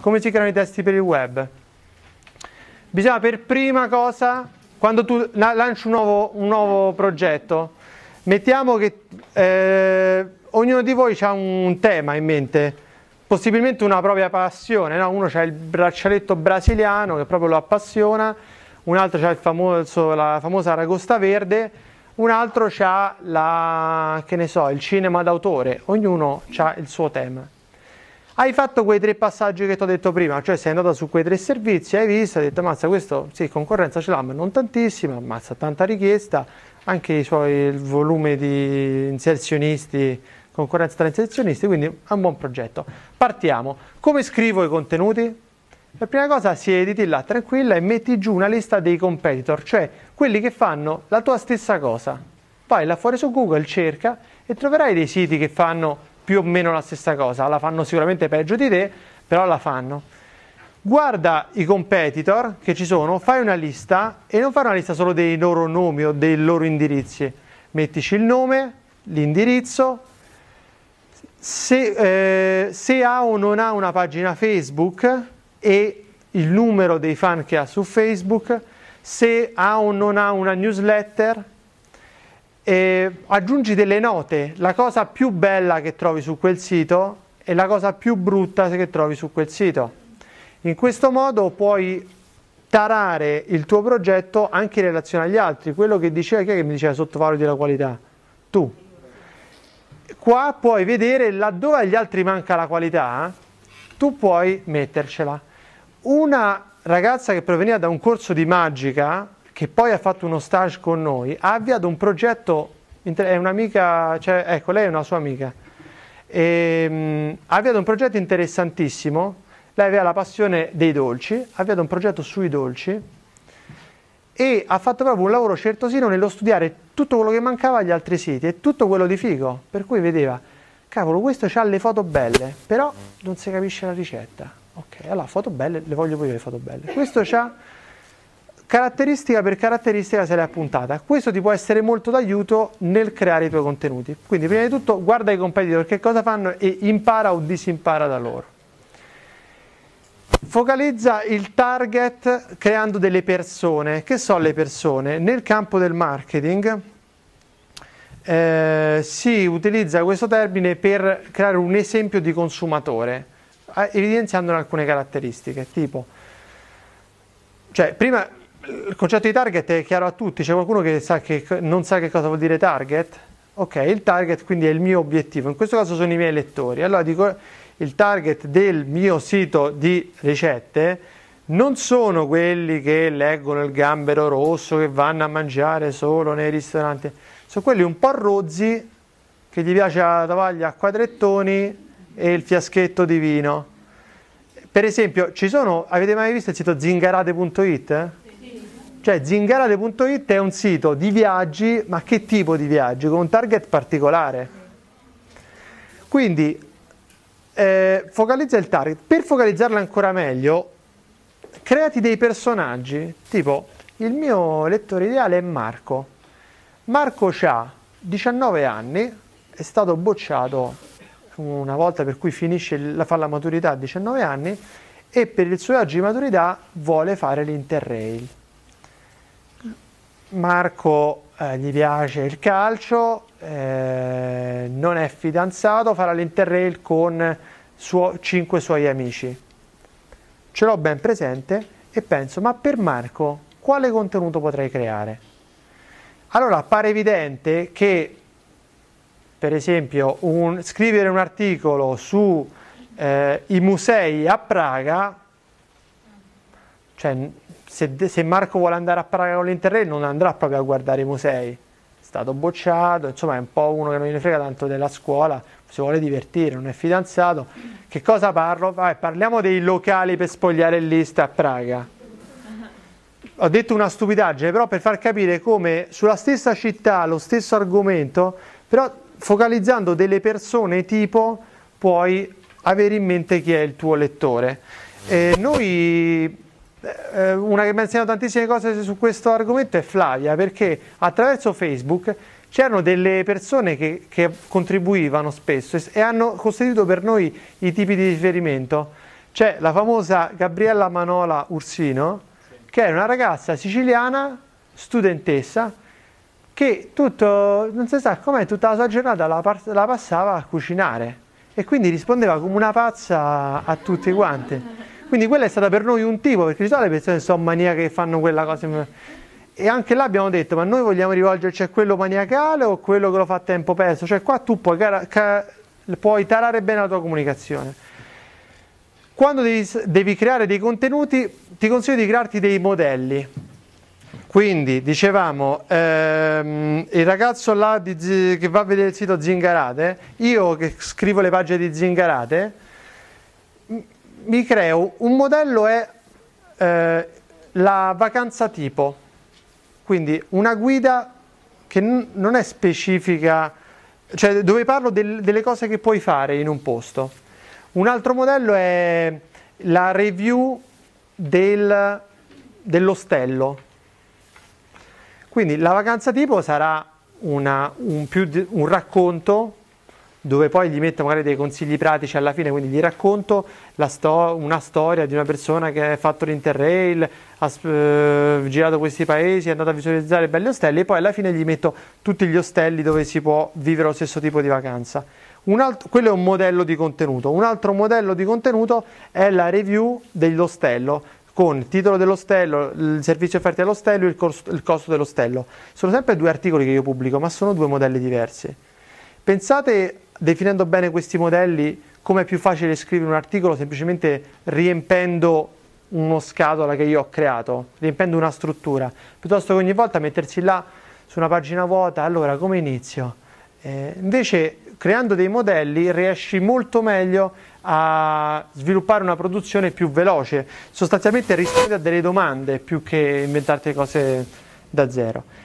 come si creano i testi per il web? Bisogna per prima cosa, quando tu lanci un nuovo, un nuovo progetto, mettiamo che eh, ognuno di voi ha un tema in mente, possibilmente una propria passione, no? uno ha il braccialetto brasiliano che proprio lo appassiona, un altro ha la famosa ragosta verde, un altro ha la, so, il cinema d'autore, ognuno ha il suo tema hai fatto quei tre passaggi che ti ho detto prima, cioè sei andata su quei tre servizi, hai visto, hai detto mazza questo sì concorrenza ce l'ha ma non tantissima, ammazza tanta richiesta, anche i suoi, il volume di inserzionisti, concorrenza tra inserzionisti, quindi è un buon progetto. Partiamo, come scrivo i contenuti? Per prima cosa siediti là tranquilla e metti giù una lista dei competitor, cioè quelli che fanno la tua stessa cosa. Vai là fuori su Google, cerca e troverai dei siti che fanno più o meno la stessa cosa, la fanno sicuramente peggio di te, però la fanno. Guarda i competitor che ci sono, fai una lista e non fai una lista solo dei loro nomi o dei loro indirizzi, mettici il nome, l'indirizzo, se, eh, se ha o non ha una pagina Facebook e il numero dei fan che ha su Facebook, se ha o non ha una newsletter e aggiungi delle note. La cosa più bella che trovi su quel sito e la cosa più brutta che trovi su quel sito. In questo modo puoi tarare il tuo progetto anche in relazione agli altri. Quello che diceva chi è che mi diceva sottovaluti la qualità? Tu. Qua puoi vedere laddove agli altri manca la qualità, tu puoi mettercela. Una ragazza che proveniva da un corso di magica che poi ha fatto uno stage con noi, ha avviato un progetto, è un'amica, cioè, ecco, lei è una sua amica, e, mh, ha avviato un progetto interessantissimo, lei aveva la passione dei dolci, ha avviato un progetto sui dolci e ha fatto proprio un lavoro certosino nello studiare tutto quello che mancava agli altri siti e tutto quello di figo, per cui vedeva, cavolo, questo ha le foto belle, però non si capisce la ricetta. Ok, allora foto belle, le voglio pure le foto belle. Questo ha caratteristica per caratteristica se l'hai appuntata. Questo ti può essere molto d'aiuto nel creare i tuoi contenuti. Quindi prima di tutto guarda i competitor che cosa fanno e impara o disimpara da loro. Focalizza il target creando delle persone. Che sono le persone? Nel campo del marketing eh, si utilizza questo termine per creare un esempio di consumatore, eh, evidenziandone alcune caratteristiche, tipo, cioè prima il concetto di target è chiaro a tutti, c'è qualcuno che, sa che non sa che cosa vuol dire target? Ok, il target quindi è il mio obiettivo, in questo caso sono i miei lettori. Allora dico il target del mio sito di ricette non sono quelli che leggono il gambero rosso, che vanno a mangiare solo nei ristoranti, sono quelli un po' rozzi, che gli piace la tavaglia a quadrettoni e il fiaschetto di vino. Per esempio, ci sono, avete mai visto il sito zingarate.it? Cioè zingarate.it è un sito di viaggi, ma che tipo di viaggi? Con un target particolare. Quindi eh, focalizza il target. Per focalizzarlo ancora meglio, creati dei personaggi, tipo il mio lettore ideale è Marco. Marco ha 19 anni, è stato bocciato una volta per cui finisce la, fa la maturità a 19 anni e per il suo viaggio di maturità vuole fare l'Interrail Marco eh, gli piace il calcio, eh, non è fidanzato, farà l'Interrail con suo, cinque suoi amici. Ce l'ho ben presente e penso, ma per Marco quale contenuto potrei creare? Allora appare evidente che, per esempio, un, scrivere un articolo sui eh, musei a Praga, cioè se, se Marco vuole andare a Praga con l'Interrail non andrà proprio a guardare i musei, è stato bocciato, insomma è un po' uno che non gli frega tanto della scuola, si vuole divertire, non è fidanzato. Che cosa parlo? Vabbè, parliamo dei locali per spogliare il lista a Praga. Ho detto una stupidaggine, però per far capire come sulla stessa città, lo stesso argomento, però focalizzando delle persone tipo puoi avere in mente chi è il tuo lettore. Eh, noi eh, una che mi ha insegnato tantissime cose su questo argomento è Flavia, perché attraverso Facebook c'erano delle persone che, che contribuivano spesso e, e, hanno costituito per noi i tipi di riferimento. C'è la famosa Gabriella Manola Ursino, sì. che era una ragazza siciliana, studentessa, che tutto, non si sa com'è, tutta la sua giornata la, la passava a cucinare e quindi rispondeva come una pazza a tutti quanti. Quindi quella è stata per noi un tipo, perché ci sono le persone che sono maniache che fanno quella cosa. E anche là abbiamo detto, ma noi vogliamo rivolgerci a quello maniacale o a quello che lo fa a tempo perso? Cioè qua tu puoi, cara, ca, puoi tarare bene la tua comunicazione. Quando devi, devi creare dei contenuti, ti consiglio di crearti dei modelli. Quindi dicevamo, ehm, il ragazzo là di, che va a vedere il sito Zingarate, io che scrivo le pagine di Zingarate, mi creo un modello è eh, la vacanza tipo, quindi una guida che non è specifica, cioè dove parlo del, delle cose che puoi fare in un posto. Un altro modello è la review del, dell'ostello. Quindi la vacanza tipo sarà una, un, di, un racconto dove poi gli metto magari dei consigli pratici alla fine, quindi gli racconto sto- una storia di una persona che ha fatto l'Interrail, ha eh, girato questi paesi, è andata a visualizzare belli ostelli e poi alla fine gli metto tutti gli ostelli dove si può vivere lo stesso tipo di vacanza. Altro, quello è un modello di contenuto. Un altro modello di contenuto è la review dell'ostello con il titolo dell'ostello, il servizio offerto all'ostello e il, costo, il costo dell'ostello. Sono sempre due articoli che io pubblico, ma sono due modelli diversi. Pensate definendo bene questi modelli, come è più facile scrivere un articolo semplicemente riempendo uno scatola che io ho creato, riempendo una struttura, piuttosto che ogni volta mettersi là su una pagina vuota, allora come inizio? Eh, invece creando dei modelli riesci molto meglio a sviluppare una produzione più veloce, sostanzialmente rispondi a delle domande più che inventarti cose da zero.